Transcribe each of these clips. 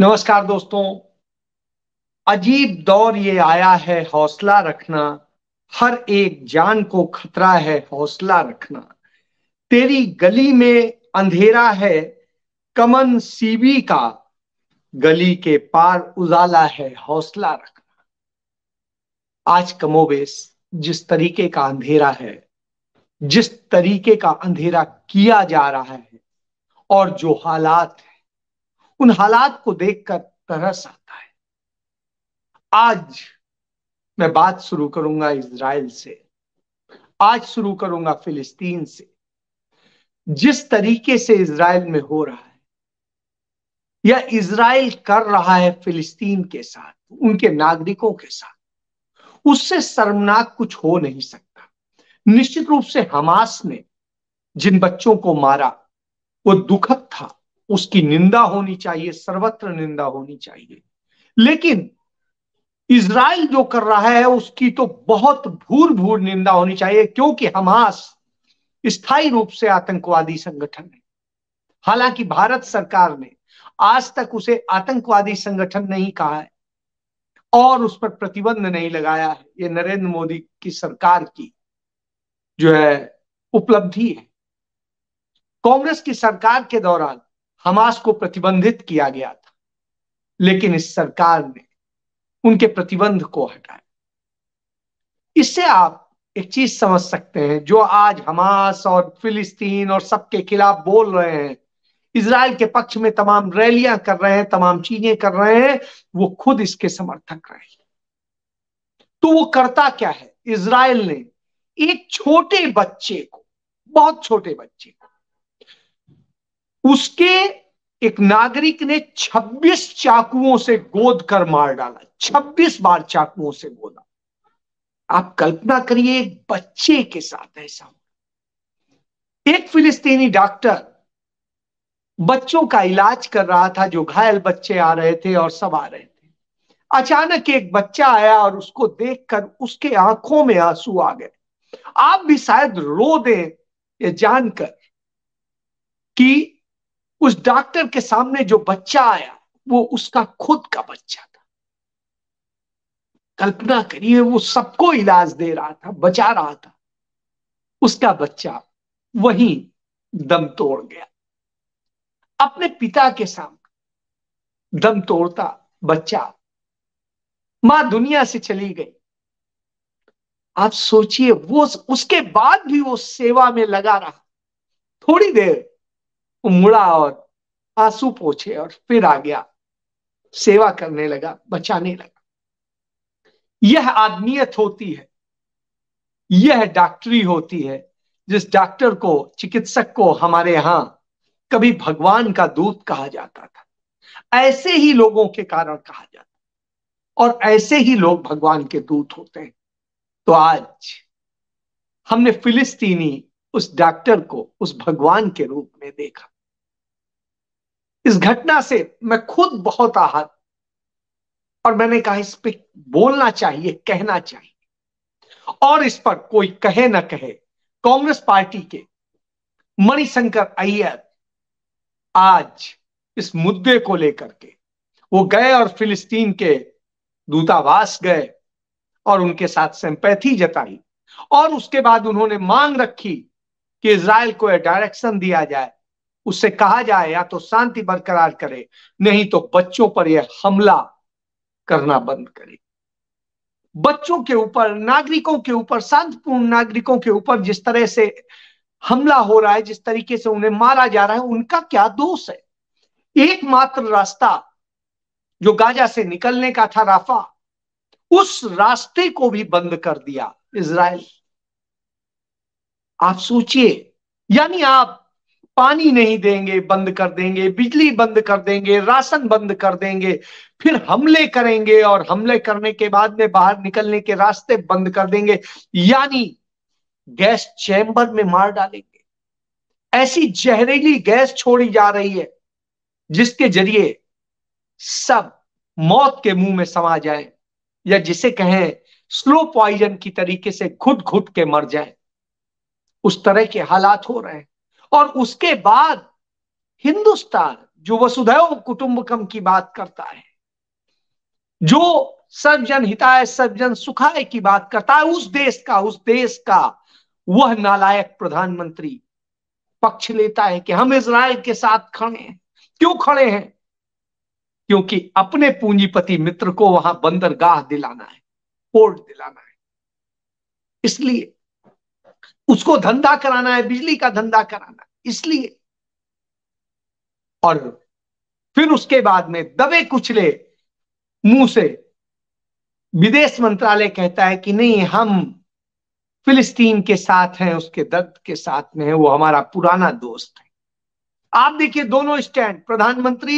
नमस्कार दोस्तों अजीब दौर ये आया है हौसला रखना हर एक जान को खतरा है हौसला रखना तेरी गली में अंधेरा है कमन सीबी का गली के पार उजाला है हौसला रखना आज कमोबेश जिस तरीके का अंधेरा है जिस तरीके का अंधेरा किया जा रहा है और जो हालात है उन हालात को देखकर तरस आता है आज मैं बात शुरू करूंगा इसराइल से आज शुरू करूंगा फिलिस्तीन से जिस तरीके से इसराइल में हो रहा है या इसराइल कर रहा है फिलिस्तीन के साथ उनके नागरिकों के साथ उससे शर्मनाक कुछ हो नहीं सकता निश्चित रूप से हमास ने जिन बच्चों को मारा वो दुखद उसकी निंदा होनी चाहिए सर्वत्र निंदा होनी चाहिए लेकिन इसराइल जो कर रहा है उसकी तो बहुत भूर भूर निंदा होनी चाहिए क्योंकि हमास स्थायी रूप से आतंकवादी संगठन है हालांकि भारत सरकार ने आज तक उसे आतंकवादी संगठन नहीं कहा है और उस पर प्रतिबंध नहीं लगाया है ये नरेंद्र मोदी की सरकार की जो है उपलब्धि है कांग्रेस की सरकार के दौरान हमास को प्रतिबंधित किया गया था लेकिन इस सरकार ने उनके प्रतिबंध को हटाया इससे आप एक चीज समझ सकते हैं जो आज हमास और फिलिस्तीन और सबके खिलाफ बोल रहे हैं इसराइल के पक्ष में तमाम रैलियां कर रहे हैं तमाम चीजें कर रहे हैं वो खुद इसके समर्थक रहे तो वो करता क्या है इसराइल ने एक छोटे बच्चे को बहुत छोटे बच्चे उसके एक नागरिक ने 26 चाकुओं से गोद कर मार डाला 26 बार चाकुओं से गोदा आप कल्पना करिए एक बच्चे के साथ ऐसा हो एक फिलिस्तीनी डॉक्टर बच्चों का इलाज कर रहा था जो घायल बच्चे आ रहे थे और सब आ रहे थे अचानक एक बच्चा आया और उसको देखकर उसके आंखों में आंसू आ गए आप भी शायद रो दे ये जानकर कि उस डॉक्टर के सामने जो बच्चा आया वो उसका खुद का बच्चा था कल्पना करिए वो सबको इलाज दे रहा था बचा रहा था उसका बच्चा वही दम तोड़ गया अपने पिता के सामने दम तोड़ता बच्चा मां दुनिया से चली गई आप सोचिए वो उसके बाद भी वो सेवा में लगा रहा थोड़ी देर मुड़ा और आंसू पोछे और फिर आ गया सेवा करने लगा बचाने लगा यह आदमियत होती है यह डॉक्टरी होती है जिस डॉक्टर को चिकित्सक को हमारे यहां कभी भगवान का दूत कहा जाता था ऐसे ही लोगों के कारण कहा जाता और ऐसे ही लोग भगवान के दूत होते हैं तो आज हमने फिलिस्तीनी उस डॉक्टर को उस भगवान के रूप में देखा इस घटना से मैं खुद बहुत आहत और मैंने कहा इस पर बोलना चाहिए कहना चाहिए और इस पर कोई कहे ना कहे कांग्रेस पार्टी के मणिशंकर अय्यर आज इस मुद्दे को लेकर के वो गए और फिलिस्तीन के दूतावास गए और उनके साथ सेम्पैथी जताई और उसके बाद उन्होंने मांग रखी कि इसराइल को यह डायरेक्शन दिया जाए उससे कहा जाए या तो शांति बरकरार करे नहीं तो बच्चों पर यह हमला करना बंद करे बच्चों के ऊपर नागरिकों के ऊपर शांतिपूर्ण नागरिकों के ऊपर जिस तरह से हमला हो रहा है जिस तरीके से उन्हें मारा जा रहा है उनका क्या दोष है एकमात्र रास्ता जो गाजा से निकलने का था राफा उस रास्ते को भी बंद कर दिया इसराइल आप सोचिए यानी आप पानी नहीं देंगे बंद कर देंगे बिजली बंद कर देंगे राशन बंद कर देंगे फिर हमले करेंगे और हमले करने के बाद में बाहर निकलने के रास्ते बंद कर देंगे यानी गैस चैम्बर में मार डालेंगे ऐसी जहरीली गैस छोड़ी जा रही है जिसके जरिए सब मौत के मुंह में समा जाए या जिसे कहें स्लो पॉइजन की तरीके से खुद घुट के मर जाए उस तरह के हालात हो रहे हैं और उसके बाद हिंदुस्तान जो वसुधैव कुटुंबकम की बात करता है जो सर्वजन हिताय सर्वजन सुखाय की बात करता है उस देश का उस देश का वह नालायक प्रधानमंत्री पक्ष लेता है कि हम इसराइल के साथ खड़े हैं क्यों खड़े हैं क्योंकि अपने पूंजीपति मित्र को वहां बंदरगाह दिलाना है पोर्ट दिलाना है इसलिए उसको धंधा कराना है बिजली का धंधा कराना है इसलिए और फिर उसके बाद में दबे कुचले मुंह से विदेश मंत्रालय कहता है कि नहीं हम फिलिस्तीन के साथ हैं उसके दर्द के साथ में है वो हमारा पुराना दोस्त है आप देखिए दोनों स्टैंड प्रधानमंत्री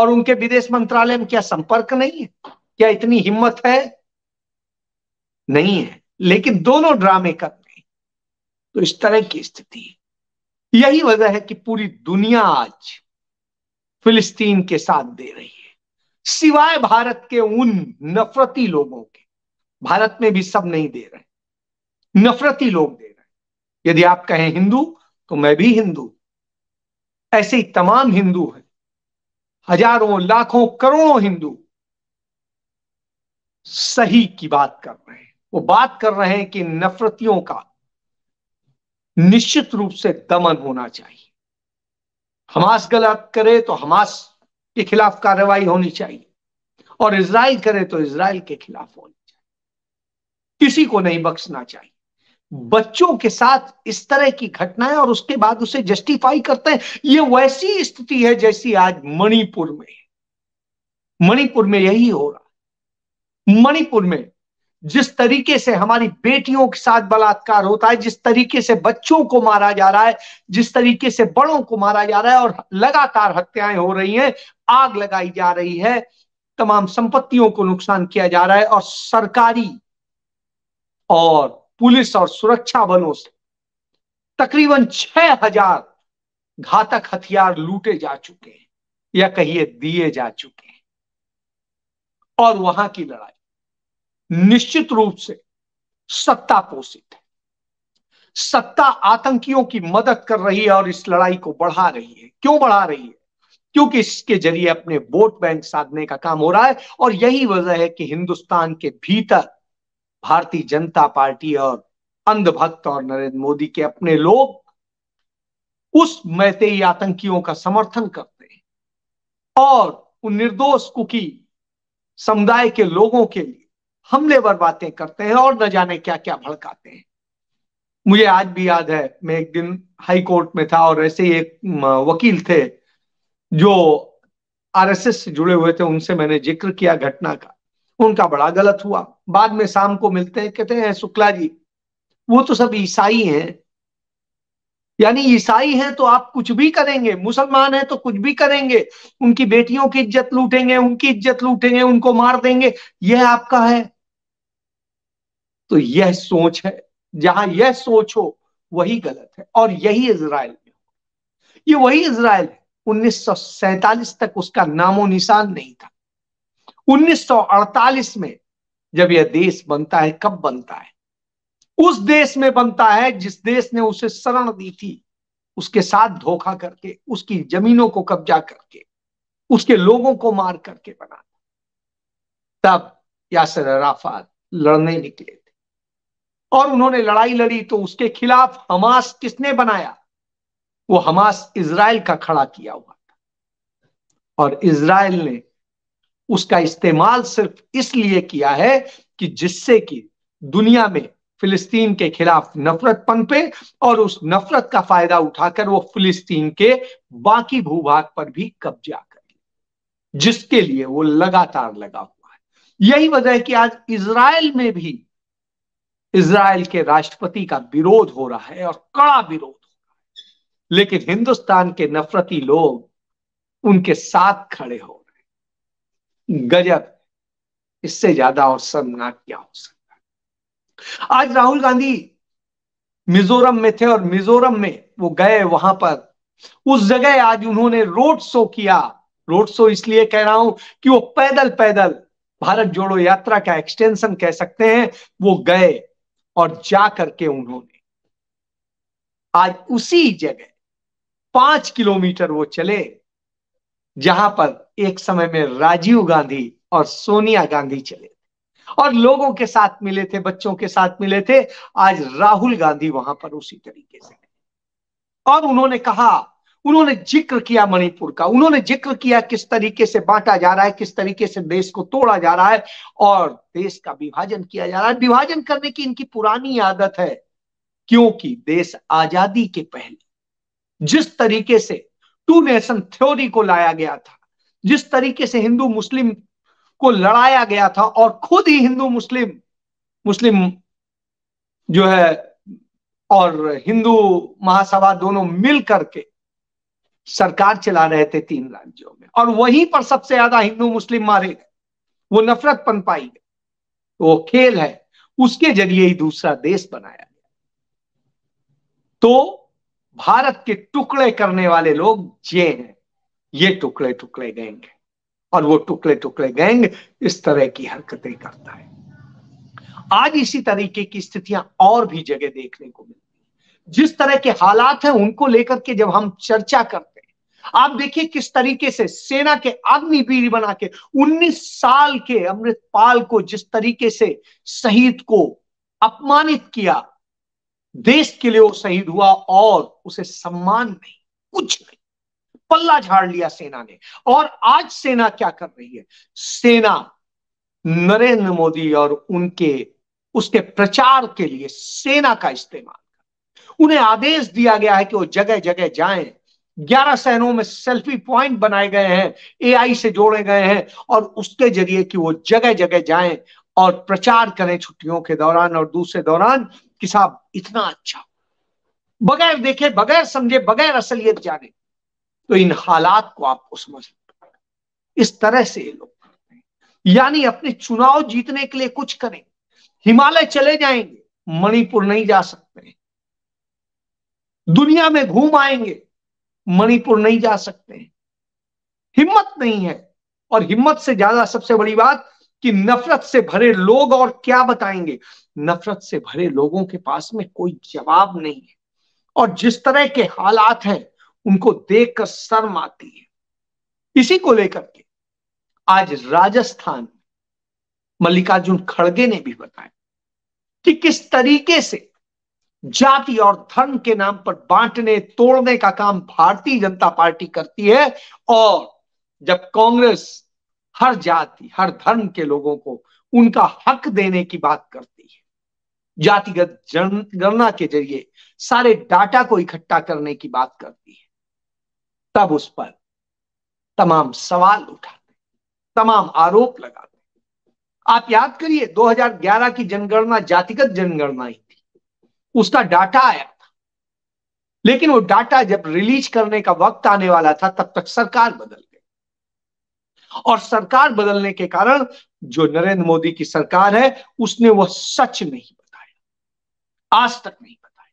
और उनके विदेश मंत्रालय में क्या संपर्क नहीं है क्या इतनी हिम्मत है नहीं है लेकिन दोनों ड्रामे कर तो इस तरह की स्थिति यही वजह है कि पूरी दुनिया आज फिलिस्तीन के साथ दे रही है सिवाय भारत के उन नफरती लोगों के भारत में भी सब नहीं दे रहे नफरती लोग दे रहे यदि आप कहें हिंदू तो मैं भी हिंदू ऐसे ही तमाम हिंदू हैं हजारों लाखों करोड़ों हिंदू सही की बात कर रहे हैं वो बात कर रहे हैं कि नफरतियों का निश्चित रूप से दमन होना चाहिए हमास गलत करे तो हमास के खिलाफ कार्रवाई होनी चाहिए और इसराइल करे तो इसराइल के खिलाफ होनी चाहिए किसी को नहीं बख्शना चाहिए बच्चों के साथ इस तरह की घटनाएं और उसके बाद उसे जस्टिफाई करते हैं यह वैसी स्थिति है जैसी आज मणिपुर में मणिपुर में यही हो रहा मणिपुर में जिस तरीके से हमारी बेटियों के साथ बलात्कार होता है जिस तरीके से बच्चों को मारा जा रहा है जिस तरीके से बड़ों को मारा जा रहा है और लगातार हत्याएं हो रही हैं आग लगाई जा रही है तमाम संपत्तियों को नुकसान किया जा रहा है और सरकारी और पुलिस और सुरक्षा बलों से तकरीबन छह हजार घातक हथियार लूटे जा चुके हैं या कहिए दिए जा चुके हैं और वहां की लड़ाई निश्चित रूप से सत्ता पोषित है सत्ता आतंकियों की मदद कर रही है और इस लड़ाई को बढ़ा रही है क्यों बढ़ा रही है क्योंकि इसके जरिए अपने वोट बैंक साधने का काम हो रहा है और यही वजह है कि हिंदुस्तान के भीतर भारतीय जनता पार्टी और अंधभक्त और नरेंद्र मोदी के अपने लोग उस मैतेई आतंकियों का समर्थन करते हैं और उन निर्दोष कुकी समुदाय के लोगों के लिए हमलेवर बातें करते हैं और न जाने क्या क्या भड़काते हैं मुझे आज भी याद है मैं एक दिन हाई कोर्ट में था और ऐसे ही एक वकील थे जो आरएसएस से जुड़े हुए थे उनसे मैंने जिक्र किया घटना का उनका बड़ा गलत हुआ बाद में शाम को मिलते हैं कहते हैं शुक्ला जी वो तो सब ईसाई हैं यानी ईसाई हैं तो आप कुछ भी करेंगे मुसलमान हैं तो कुछ भी करेंगे उनकी बेटियों की इज्जत लूटेंगे उनकी इज्जत लूटेंगे उनको मार देंगे यह आपका है तो यह सोच है जहां यह सोच हो वही गलत है और यही इसराइल में ये वही इसराइल है उन्नीस तक उसका नामो निशान नहीं था 1948 में जब यह देश बनता है कब बनता है उस देश में बनता है जिस देश ने उसे शरण दी थी उसके साथ धोखा करके उसकी जमीनों को कब्जा करके उसके लोगों को मार करके बना तब यासर अराफात लड़ने निकले और उन्होंने लड़ाई लड़ी तो उसके खिलाफ हमास किसने बनाया वो हमास इसराइल का खड़ा किया हुआ था और इसराइल ने उसका इस्तेमाल सिर्फ इसलिए किया है कि जिससे कि दुनिया में फिलिस्तीन के खिलाफ नफरत पनपे और उस नफरत का फायदा उठाकर वो फिलिस्तीन के बाकी भूभाग पर भी कब्जा कर जिसके लिए वो लगातार लगा हुआ है यही वजह है कि आज इसराइल में भी इसराइल के राष्ट्रपति का विरोध हो रहा है और कड़ा विरोध हो रहा है लेकिन हिंदुस्तान के नफरती लोग उनके साथ खड़े हो रहे हैं गजब इससे ज्यादा और शर्मनाक क्या हो सकता है आज राहुल गांधी मिजोरम में थे और मिजोरम में वो गए वहां पर उस जगह आज उन्होंने रोड शो किया रोड शो इसलिए कह रहा हूं कि वो पैदल पैदल भारत जोड़ो यात्रा का एक्सटेंशन कह सकते हैं वो गए और जा करके उन्होंने आज उसी जगह पांच किलोमीटर वो चले जहां पर एक समय में राजीव गांधी और सोनिया गांधी चले थे और लोगों के साथ मिले थे बच्चों के साथ मिले थे आज राहुल गांधी वहां पर उसी तरीके से और उन्होंने कहा उन्होंने जिक्र किया मणिपुर का उन्होंने जिक्र किया किस तरीके से बांटा जा रहा है किस तरीके से देश को तोड़ा जा रहा है और देश का विभाजन किया जा रहा है विभाजन करने की इनकी पुरानी आदत है क्योंकि देश आजादी के पहले जिस तरीके से टू नेशन थ्योरी को लाया गया था जिस तरीके से हिंदू मुस्लिम को लड़ाया गया था और खुद ही हिंदू मुस्लिम मुस्लिम जो है और हिंदू महासभा दोनों मिल करके सरकार चला रहे थे तीन राज्यों में और वहीं पर सबसे ज्यादा हिंदू मुस्लिम मारे गए वो नफरत पनपाई गई वो खेल है उसके जरिए ही दूसरा देश बनाया गया तो भारत के टुकड़े करने वाले लोग जे हैं ये टुकड़े टुकड़े गैंग है और वो टुकड़े टुकड़े गैंग इस तरह की हरकतें करता है आज इसी तरीके की स्थितियां और भी जगह देखने को मिलती जिस तरह के हालात हैं उनको लेकर के जब हम चर्चा करते आप देखिए किस तरीके से सेना के अग्निवीर बना के उन्नीस साल के अमृतपाल को जिस तरीके से शहीद को अपमानित किया देश के लिए वो शहीद हुआ और उसे सम्मान नहीं कुछ नहीं पल्ला झाड़ लिया सेना ने और आज सेना क्या कर रही है सेना नरेंद्र मोदी और उनके उसके प्रचार के लिए सेना का इस्तेमाल उन्हें आदेश दिया गया है कि वो जगह जगह जाएं ग्यारह शहरों में सेल्फी पॉइंट बनाए गए हैं एआई से जोड़े गए हैं और उसके जरिए कि वो जगह जगह जाएं और प्रचार करें छुट्टियों के दौरान और दूसरे दौरान कि साहब इतना अच्छा बगैर देखे बगैर समझे बगैर असलियत जाने तो इन हालात को आपको समझ इस तरह से ये लोग यानी अपने चुनाव जीतने के लिए कुछ करें हिमालय चले जाएंगे मणिपुर नहीं जा सकते दुनिया में घूम आएंगे मणिपुर नहीं जा सकते हिम्मत नहीं है और हिम्मत से ज्यादा सबसे बड़ी बात कि नफरत से भरे लोग और क्या बताएंगे नफरत से भरे लोगों के पास में कोई जवाब नहीं है और जिस तरह के हालात हैं उनको देखकर शर्म आती है इसी को लेकर के आज राजस्थान मल्लिकार्जुन खड़गे ने भी बताया कि किस तरीके से जाति और धर्म के नाम पर बांटने तोड़ने का काम भारतीय जनता पार्टी करती है और जब कांग्रेस हर जाति हर धर्म के लोगों को उनका हक देने की बात करती है जातिगत जनगणना के जरिए सारे डाटा को इकट्ठा करने की बात करती है तब उस पर तमाम सवाल उठाते तमाम आरोप लगाते आप याद करिए 2011 की जनगणना जातिगत जनगणना ही उसका डाटा आया था लेकिन वो डाटा जब रिलीज करने का वक्त आने वाला था तब तक सरकार बदल गई और सरकार बदलने के कारण जो नरेंद्र मोदी की सरकार है उसने वह सच नहीं बताया आज तक नहीं बताया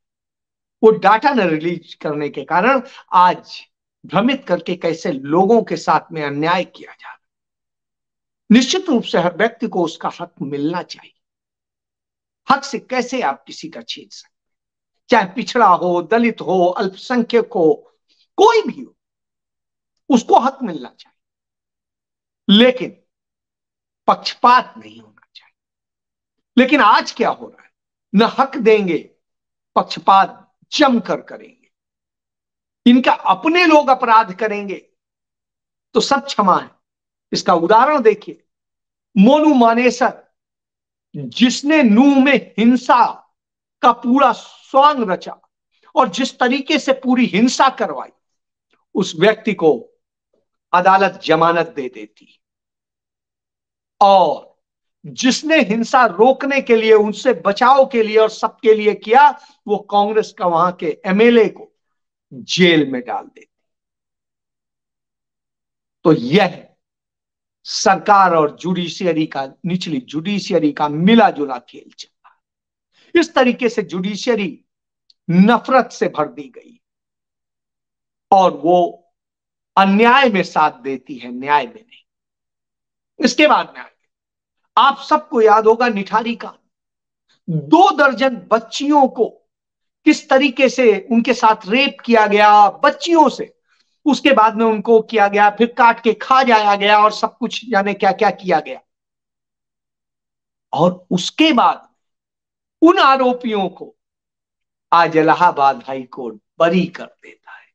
वो डाटा न रिलीज करने के कारण आज भ्रमित करके कैसे लोगों के साथ में अन्याय किया जा रहा निश्चित रूप से हर व्यक्ति को उसका हक मिलना चाहिए हक से कैसे आप किसी का छीन सकते चाहे पिछड़ा हो दलित हो अल्पसंख्यक हो कोई भी हो उसको हक मिलना चाहिए लेकिन पक्षपात नहीं होना चाहिए लेकिन आज क्या हो रहा है न हक देंगे पक्षपात जमकर करेंगे इनका अपने लोग अपराध करेंगे तो सब क्षमा है इसका उदाहरण देखिए मोनू मानेसर जिसने नूह में हिंसा का पूरा स्वांग रचा और जिस तरीके से पूरी हिंसा करवाई उस व्यक्ति को अदालत जमानत दे देती और जिसने हिंसा रोकने के लिए उनसे बचाव के लिए और सबके लिए किया वो कांग्रेस का वहां के एमएलए को जेल में डाल देती तो यह सरकार और जुडिशियरी का निचली जुडिशियरी का मिला जुला खेल चल रहा है इस तरीके से जुडिशियरी नफरत से भर दी गई और वो अन्याय में साथ देती है न्याय में नहीं इसके बाद में आगे आप सबको याद होगा निठारी का दो दर्जन बच्चियों को किस तरीके से उनके साथ रेप किया गया बच्चियों से उसके बाद में उनको किया गया फिर काट के खा जाया गया और सब कुछ जाने क्या क्या किया गया और उसके बाद उन आरोपियों को आज इलाहाबाद हाई कोर्ट बरी कर देता है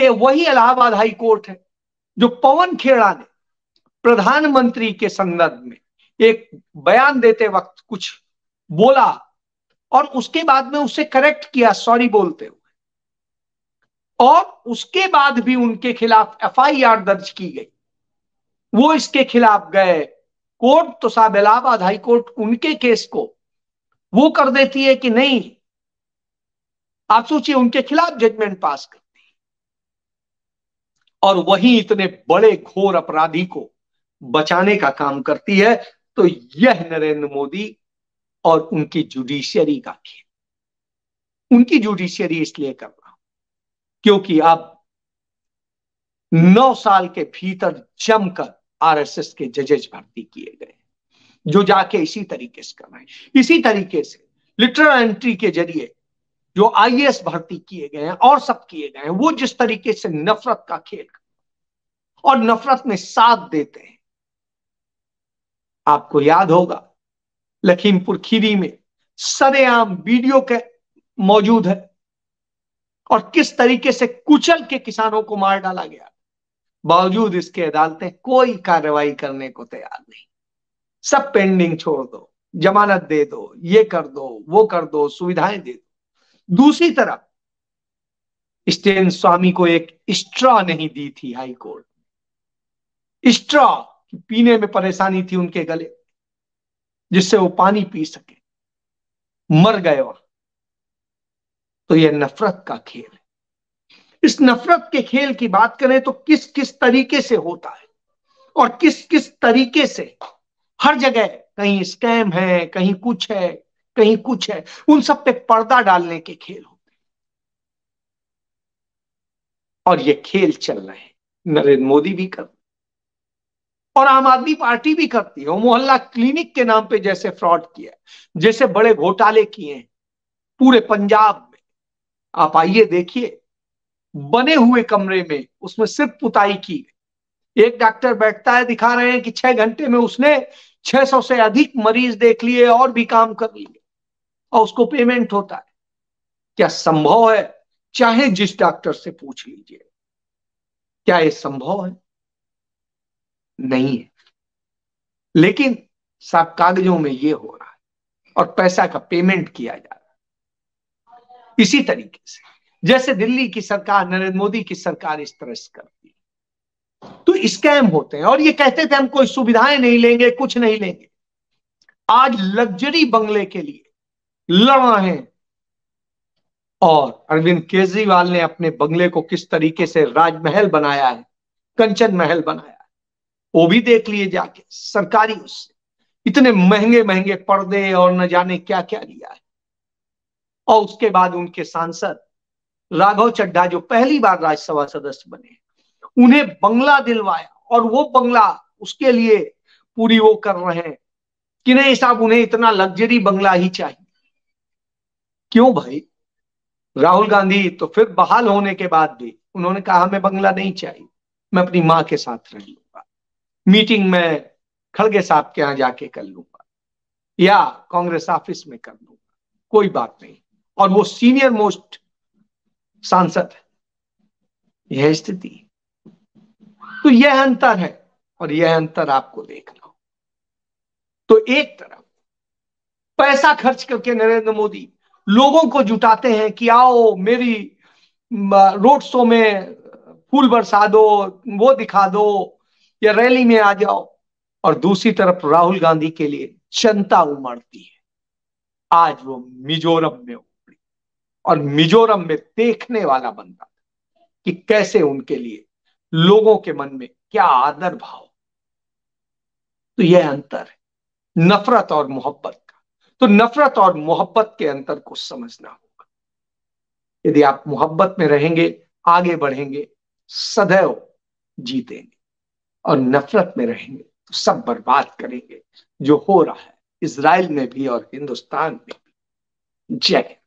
ये वही इलाहाबाद हाई कोर्ट है जो पवन खेड़ा ने प्रधानमंत्री के संदर्भ में एक बयान देते वक्त कुछ बोला और उसके बाद में उसे करेक्ट किया सॉरी बोलते हुए और उसके बाद भी उनके खिलाफ एफआईआर दर्ज की गई वो इसके खिलाफ गए कोर्ट तो साहब इलाहाबाद हाईकोर्ट उनके केस को वो कर देती है कि नहीं आप सोचिए उनके खिलाफ जजमेंट पास करती है और वही इतने बड़े घोर अपराधी को बचाने का काम करती है तो यह नरेंद्र मोदी और उनकी जुडिशियरी का खेल उनकी जुडिशियरी इसलिए कर क्योंकि आप नौ साल के भीतर जमकर आरएसएस के जजेज भर्ती किए गए जो जाके इसी तरीके से करना है इसी तरीके से लिटरल एंट्री के जरिए जो आईएएस भर्ती किए गए हैं और सब किए गए हैं वो जिस तरीके से नफरत का खेल और नफरत में साथ देते हैं आपको याद होगा लखीमपुर खीरी में सरेआम वीडियो के मौजूद है और किस तरीके से कुचल के किसानों को मार डाला गया बावजूद इसके अदालतें कोई कार्रवाई करने को तैयार नहीं सब पेंडिंग छोड़ दो जमानत दे दो ये कर दो वो कर दो सुविधाएं दे दो दूसरी तरफ स्टेन स्वामी को एक स्ट्रॉ नहीं दी थी हाई कोर्ट स्ट्रॉ पीने में परेशानी थी उनके गले जिससे वो पानी पी सके मर गए वहां तो यह नफरत का खेल है इस नफरत के खेल की बात करें तो किस किस तरीके से होता है और किस किस तरीके से हर जगह कहीं स्कैम है कहीं कुछ है कहीं कुछ है उन सब पे पर्दा डालने के खेल होते हैं और ये खेल चल रहे हैं नरेंद्र मोदी भी कर और आम आदमी पार्टी भी करती है मोहल्ला क्लिनिक के नाम पे जैसे फ्रॉड किया जैसे बड़े घोटाले किए पूरे पंजाब आप आइए देखिए बने हुए कमरे में उसमें सिर्फ पुताई की एक डॉक्टर बैठता है दिखा रहे हैं कि छह घंटे में उसने 600 से अधिक मरीज देख लिए और भी काम कर लिए और उसको पेमेंट होता है क्या संभव है चाहे जिस डॉक्टर से पूछ लीजिए क्या यह संभव है नहीं है लेकिन सब कागजों में यह हो रहा है और पैसा का पेमेंट किया जा रहा है इसी तरीके से जैसे दिल्ली की सरकार नरेंद्र मोदी की सरकार इस तरह से करती तो स्कैम होते हैं और ये कहते थे हम कोई सुविधाएं नहीं लेंगे कुछ नहीं लेंगे आज लग्जरी बंगले के लिए लड़ रहे हैं और अरविंद केजरीवाल ने अपने बंगले को किस तरीके से राजमहल बनाया है कंचन महल बनाया है वो भी देख लिए जाके सरकारी उससे इतने महंगे महंगे पर्दे और न जाने क्या क्या लिया है और उसके बाद उनके सांसद राघव चड्ढा जो पहली बार राज्यसभा सदस्य बने उन्हें बंगला दिलवाया और वो बंगला उसके लिए पूरी वो कर रहे हैं कि नहीं साहब उन्हें इतना लग्जरी बंगला ही चाहिए क्यों भाई राहुल गांधी तो फिर बहाल होने के बाद भी उन्होंने कहा हमें बंगला नहीं चाहिए मैं अपनी माँ के साथ रह लूंगा मीटिंग में खड़गे साहब के यहाँ जाके कर लूंगा या कांग्रेस ऑफिस में कर लूंगा कोई बात नहीं और वो सीनियर मोस्ट सांसद है यह स्थिति तो यह अंतर है और यह अंतर आपको देखना हो तो एक तरफ पैसा खर्च करके नरेंद्र मोदी लोगों को जुटाते हैं कि आओ मेरी रोड शो में फूल बरसा दो वो दिखा दो या रैली में आ जाओ और दूसरी तरफ राहुल गांधी के लिए जनता उमड़ती है आज वो मिजोरम में हो और मिजोरम में देखने वाला बनता था कि कैसे उनके लिए लोगों के मन में क्या आदर भाव तो यह अंतर है नफरत और मोहब्बत का तो नफरत और मोहब्बत के अंतर को समझना होगा यदि आप मोहब्बत में रहेंगे आगे बढ़ेंगे सदैव जीतेंगे और नफरत में रहेंगे तो सब बर्बाद करेंगे जो हो रहा है इसराइल में भी और हिंदुस्तान में भी जय